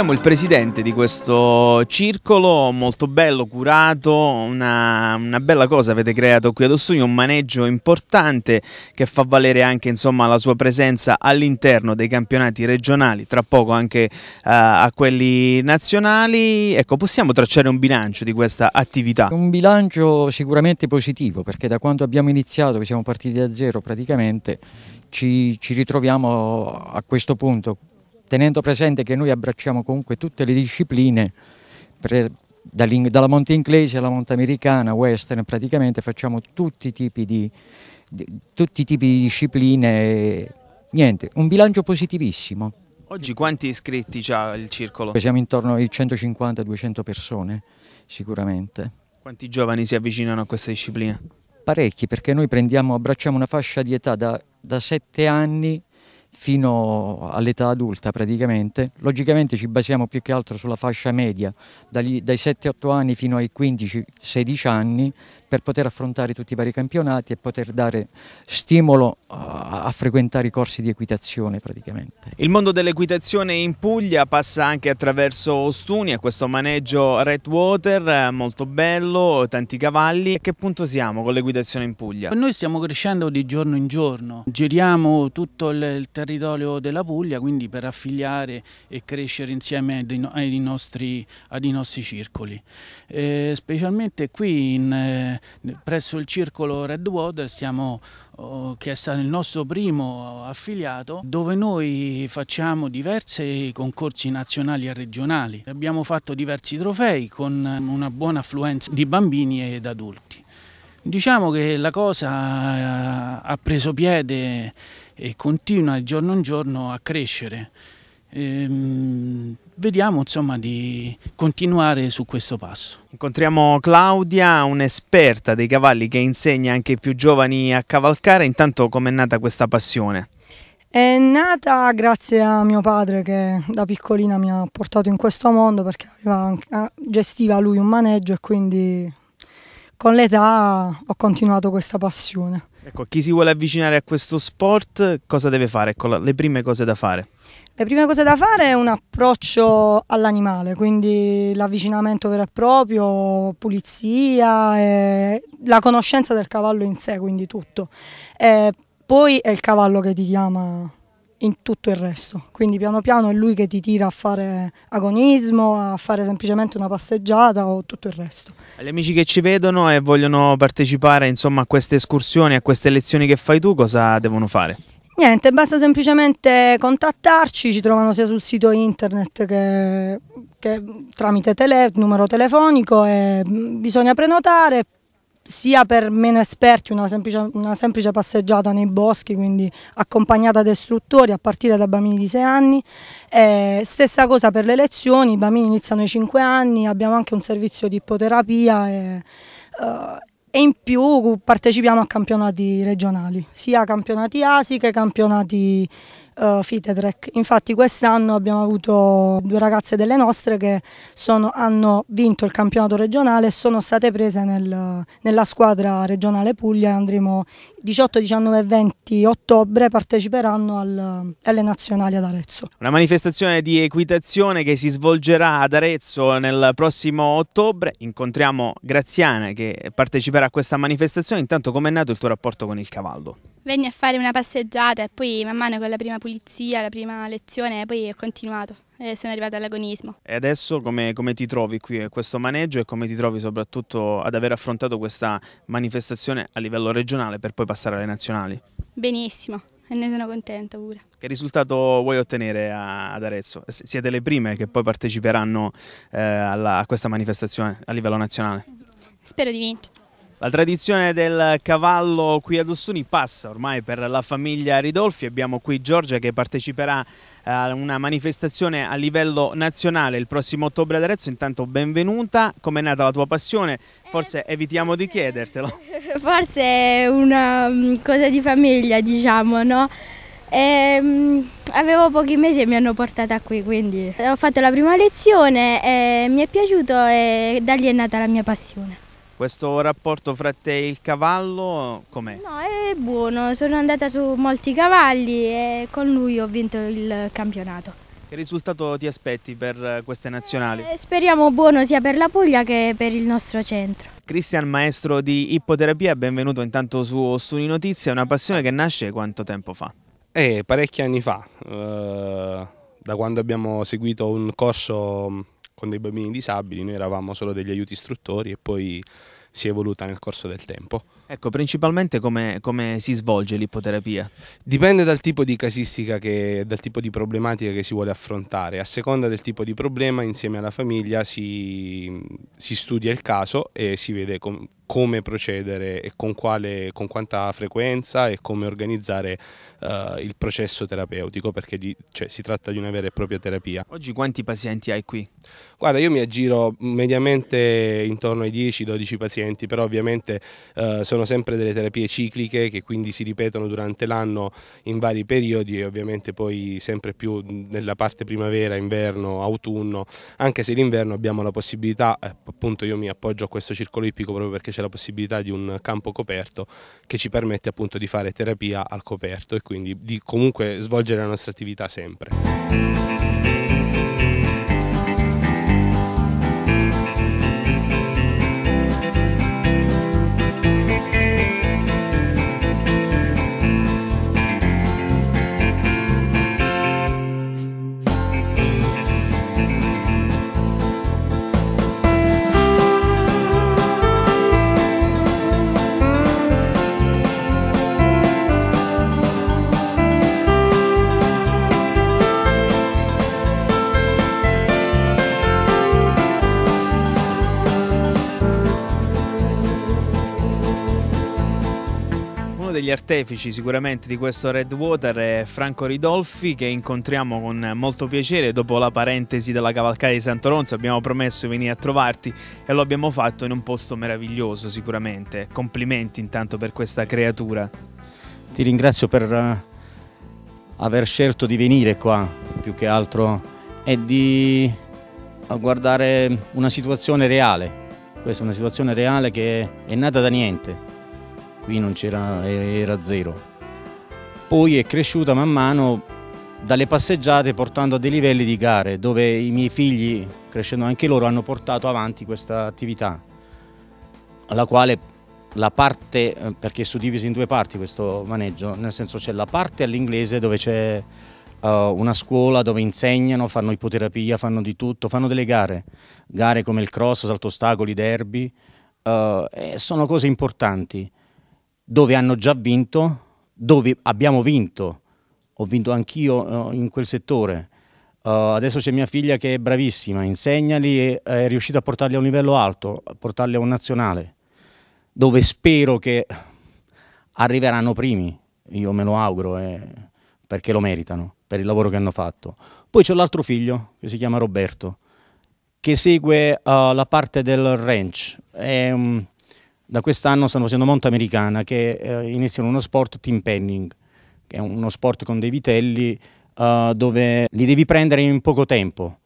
incontriamo il presidente di questo circolo, molto bello, curato, una, una, bella cosa avete creato qui ad studio, un maneggio importante che fa valere anche insomma, la sua presenza all'interno dei campionati regionali, tra poco anche uh, a quelli nazionali. Ecco, possiamo tracciare un bilancio di questa attività? Un bilancio sicuramente positivo perché da quando abbiamo iniziato, che siamo partiti da zero praticamente, ci, ci ritroviamo a questo punto tenendo presente che noi abbracciamo comunque tutte le discipline, per, dalla monta inglese alla monta americana, western, praticamente facciamo tutti i tipi di, di, tutti i tipi di discipline, niente, un bilancio positivissimo. Oggi quanti iscritti ha il circolo? Siamo intorno ai 150-200 persone, sicuramente. Quanti giovani si avvicinano a questa disciplina? Parecchi, perché noi abbracciamo una fascia di età da, da 7 anni fino all'età adulta praticamente. Logicamente ci basiamo più che altro sulla fascia media, dagli, dai 7-8 anni fino ai 15-16 anni, per poter affrontare tutti i vari campionati e poter dare stimolo a, a frequentare i corsi di equitazione praticamente. Il mondo dell'equitazione in Puglia passa anche attraverso Ostunia, questo maneggio Red Water, molto bello, tanti cavalli. A che punto siamo con l'equitazione in Puglia? Noi stiamo crescendo di giorno in giorno, giriamo tutto il territorio territorio della Puglia, quindi per affiliare e crescere insieme ai nostri, ai nostri circoli. Eh, specialmente qui in, eh, presso il circolo Redwater siamo oh, che è stato il nostro primo affiliato, dove noi facciamo diversi concorsi nazionali e regionali. Abbiamo fatto diversi trofei con una buona affluenza di bambini ed adulti. Diciamo che la cosa eh, ha preso piede e continua giorno in giorno a crescere. Ehm, vediamo insomma di continuare su questo passo. Incontriamo Claudia, un'esperta dei cavalli che insegna anche i più giovani a cavalcare. Intanto com'è nata questa passione? È nata grazie a mio padre che da piccolina mi ha portato in questo mondo perché aveva, gestiva lui un maneggio e quindi con l'età ho continuato questa passione. Ecco, chi si vuole avvicinare a questo sport cosa deve fare? Ecco, le prime cose da fare. Le prime cose da fare è un approccio all'animale, quindi l'avvicinamento vero e proprio, pulizia, eh, la conoscenza del cavallo in sé, quindi tutto. Eh, poi è il cavallo che ti chiama in tutto il resto. Quindi piano piano è lui che ti tira a fare agonismo, a fare semplicemente una passeggiata o tutto il resto. Agli amici che ci vedono e vogliono partecipare insomma, a queste escursioni, a queste lezioni che fai tu, cosa devono fare? Niente, basta semplicemente contattarci, ci trovano sia sul sito internet che, che tramite tele, numero telefonico e mm, bisogna prenotare, sia per meno esperti una semplice, una semplice, passeggiata nei boschi, quindi accompagnata da istruttori a partire da bambini di 6 anni. Eh, stessa cosa per le lezioni, i bambini iniziano ai 5 anni, abbiamo anche un servizio di ipoterapia e, eh, e in più partecipiamo a campionati regionali, sia campionati ASI che campionati uh, eh, Fitetrek. Infatti quest'anno abbiamo avuto due ragazze delle nostre che sono, hanno vinto il campionato regionale e sono state prese nel, nella squadra regionale Puglia andremo 18, 19 e 20 ottobre parteciperanno al, alle nazionali ad Arezzo. Una manifestazione di equitazione che si svolgerà ad Arezzo nel prossimo ottobre. Incontriamo Graziana che parteciperà a questa manifestazione. Intanto com'è nato il tuo rapporto con il cavallo? Venni a fare una passeggiata e poi man mano con la prima pulizia, la prima lezione e poi ho continuato e eh, sono arrivata all'agonismo. E adesso come, come, ti trovi qui a eh, questo maneggio e come ti trovi soprattutto ad aver affrontato questa manifestazione a livello regionale per poi passare alle nazionali? Benissimo e ne sono contenta pure. Che risultato vuoi ottenere ad Arezzo? Siete le prime che poi parteciperanno eh, alla, a questa manifestazione a livello nazionale? Spero di vincere. La tradizione del cavallo qui ad Ostuni passa ormai per la famiglia Ridolfi, abbiamo qui Giorgia che parteciperà eh, a una manifestazione a livello nazionale il prossimo ottobre ad Arezzo, intanto benvenuta, com'è nata la tua passione? Forse eh, evitiamo di chiedertelo. Forse è una mm, cosa di famiglia diciamo, no? E, ehm, avevo pochi mesi e mi hanno portata qui, quindi ho fatto la prima lezione, eh, mi è piaciuto e da lì è nata la mia passione. Questo rapporto fra te e il cavallo com'è? No, è buono, sono andata su molti cavalli e con lui ho vinto il campionato. Che risultato ti aspetti per queste nazionali? Eh, speriamo buono sia per la Puglia che per il nostro centro. Cristian, maestro di ippoterapia, benvenuto intanto su Studi Notizie, una passione che nasce quanto tempo fa? Eh, parecchi anni fa, eh, da quando abbiamo seguito un corso con dei bambini disabili, noi eravamo solo degli aiuti istruttori e poi si è evoluta nel corso del tempo. Ecco, principalmente come, come, si svolge l'ipoterapia? Dipende dal tipo di casistica, che, dal tipo di problematica che si vuole affrontare. A seconda del tipo di problema, insieme alla famiglia si, si studia il caso e si vede come come procedere e con, quale, con quanta frequenza e come organizzare uh, il processo terapeutico perché di, cioè, si tratta di una vera e propria terapia. Oggi quanti pazienti hai qui? Guarda, io mi aggiro mediamente intorno ai 10-12 pazienti, però ovviamente uh, sono sempre delle terapie cicliche che quindi si ripetono durante l'anno in vari periodi e ovviamente poi sempre più nella parte primavera, inverno, autunno, anche se l'inverno abbiamo la possibilità, eh, appunto io mi appoggio a questo circolo ippico proprio perché c'è la possibilità di un campo coperto che ci permette appunto di fare terapia al coperto e quindi di comunque svolgere la nostra attività sempre. degli artefici sicuramente di questo Red Water è Franco Ridolfi che incontriamo con molto piacere dopo la parentesi della cavalcata di Santoronzo abbiamo promesso di venire a trovarti e lo abbiamo fatto in un posto meraviglioso sicuramente complimenti intanto per questa creatura ti ringrazio per eh, aver scelto di venire qua più che altro e di eh, guardare una situazione reale questa è una situazione reale che è nata da niente qui non c'era, era zero. Poi è cresciuta man mano dalle passeggiate portando a dei livelli di gare dove i miei figli, crescendo anche loro, hanno portato avanti questa attività, alla quale la parte, eh, perché è suddivisa in due parti questo maneggio, nel senso c'è la parte all'inglese dove c'è eh, una scuola dove insegnano, fanno ipoterapia, fanno di tutto, fanno delle gare, gare come il cross, salto ostacoli, derby, uh, sono cose importanti dove hanno già vinto, dove abbiamo vinto, ho vinto anch'io eh, in quel settore. Uh, adesso c'è mia figlia che è bravissima, insegnali e eh, è riuscita a portarli a un livello alto, a portarli a un nazionale, dove spero che arriveranno primi, io me lo auguro, eh, perché lo meritano, per il lavoro che hanno fatto. Poi c'è l'altro figlio, che si chiama Roberto, che segue uh, la parte del ranch. È, um, da quest'anno stanno facendo Monta Americana che eh, iniziano uno sport team penning, che è uno sport con dei vitelli eh, dove li devi prendere in poco tempo,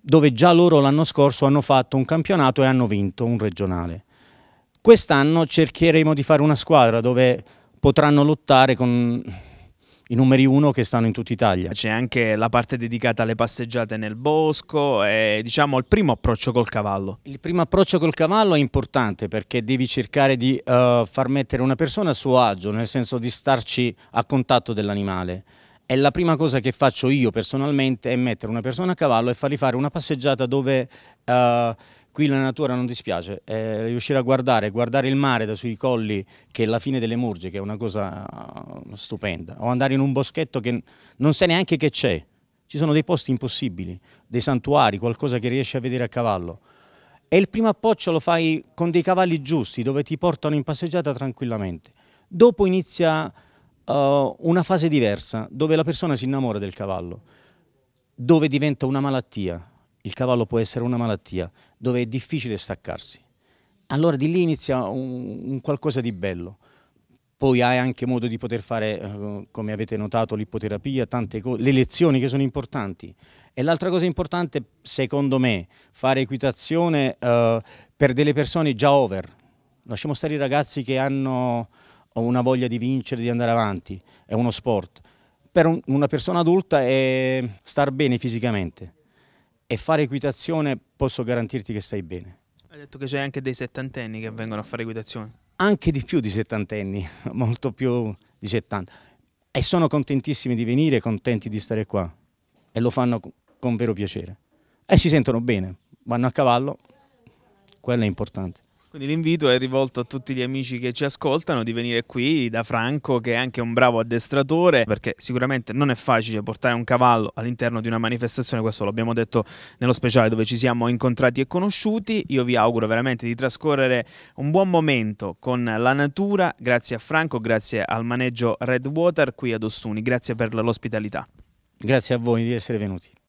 dove già loro l'anno scorso hanno fatto un campionato e hanno vinto un regionale. Quest'anno cercheremo di fare una squadra dove potranno lottare con i numeri uno che stanno in tutta Italia. C'è anche la parte dedicata alle passeggiate nel bosco e diciamo il primo approccio col cavallo. Il primo approccio col cavallo è importante perché devi cercare di uh, far mettere una persona a suo agio, nel senso di starci a contatto dell'animale. E la prima cosa che faccio io personalmente è mettere una persona a cavallo e fargli fare una passeggiata dove uh, qui la natura non dispiace, eh, riuscire a guardare, guardare il mare da sui colli che è la fine delle murge, che è una cosa uh, stupenda, o andare in un boschetto che non sai neanche che c'è, ci sono dei posti impossibili, dei santuari, qualcosa che riesci a vedere a cavallo. E il primo appoccio lo fai con dei cavalli giusti, dove ti portano in passeggiata tranquillamente. Dopo inizia uh, una fase diversa, dove la persona si innamora del cavallo, dove diventa una malattia, il cavallo può essere una malattia, dove è difficile staccarsi. Allora di lì inizia un, un qualcosa di bello. Poi hai anche modo di poter fare, eh, come avete notato, l'ipoterapia, tante cose, le lezioni che sono importanti. E l'altra cosa importante, secondo me, fare equitazione eh, per delle persone già over. Lasciamo stare i ragazzi che hanno una voglia di vincere, di andare avanti, è uno sport. Per un, una persona adulta è star bene fisicamente e fare equitazione posso garantirti che stai bene. Hai detto che c'è anche dei settantenni che vengono a fare equitazione. Anche di più di settantenni, molto più di 70. E sono contentissimi di venire, contenti di stare qua. E lo fanno con vero piacere. E si sentono bene, vanno a cavallo, quello è importante. Quindi l'invito è rivolto a tutti gli amici che ci ascoltano di venire qui da Franco, che è anche un bravo addestratore, perché sicuramente non è facile portare un cavallo all'interno di una manifestazione, questo l'abbiamo detto nello speciale dove ci siamo incontrati e conosciuti. Io vi auguro veramente di trascorrere un buon momento con la natura, grazie a Franco, grazie al maneggio Redwater qui ad Ostuni, grazie per l'ospitalità. Grazie a voi di essere venuti.